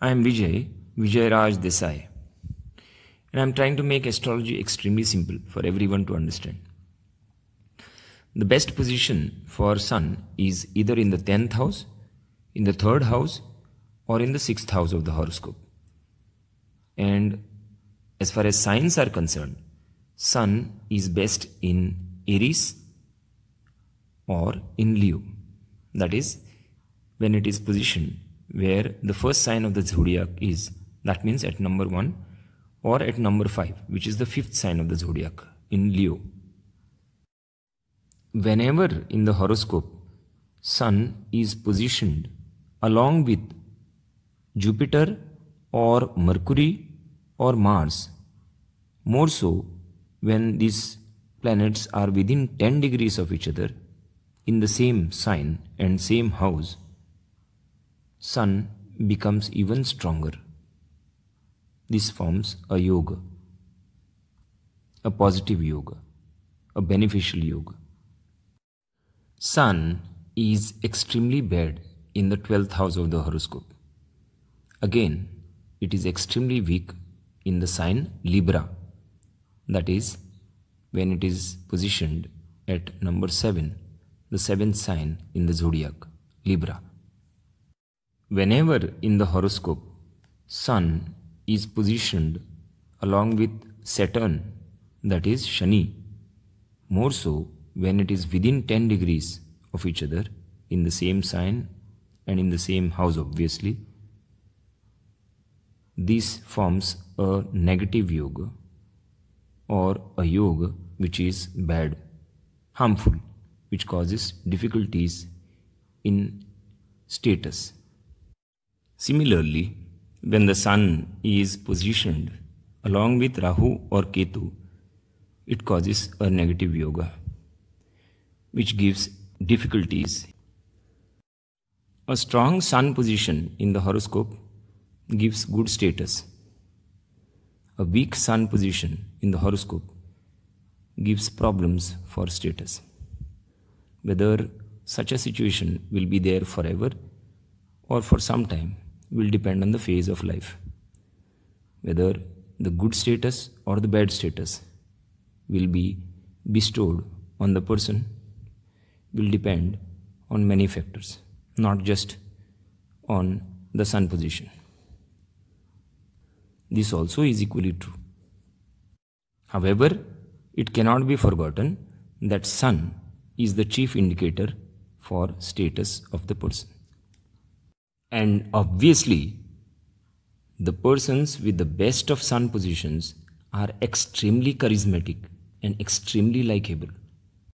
I am Vijay, Vijay Raj Desai, and I am trying to make astrology extremely simple for everyone to understand. The best position for Sun is either in the 10th house, in the 3rd house, or in the 6th house of the horoscope. And as far as signs are concerned, Sun is best in Aries or in Leo. That is, when it is positioned where the first sign of the zodiac is. That means at number 1 or at number 5, which is the fifth sign of the zodiac in Leo. Whenever in the horoscope Sun is positioned along with Jupiter or Mercury or Mars, more so when these planets are within 10 degrees of each other in the same sign and same house, sun becomes even stronger. This forms a yoga, a positive yoga, a beneficial yoga. Sun is extremely bad in the 12th house of the horoscope. Again, it is extremely weak in the sign Libra, that is, when it is positioned at number 7, the seventh sign in the zodiac, Libra. Whenever in the horoscope Sun is positioned along with Saturn, that is Shani, more so when it is within 10 degrees of each other in the same sign and in the same house, obviously, this forms a negative yoga or a yoga which is bad, harmful, which causes difficulties in status. Similarly, when the Sun is positioned along with Rahu or Ketu, it causes a negative yoga, which gives difficulties. A strong Sun position in the horoscope gives good status. A weak Sun position in the horoscope gives problems for status. Whether such a situation will be there forever or for some time will depend on the phase of life whether the good status or the bad status will be bestowed on the person will depend on many factors not just on the sun position this also is equally true however it cannot be forgotten that sun is the chief indicator for status of the person and obviously, the persons with the best of sun positions are extremely charismatic and extremely likable.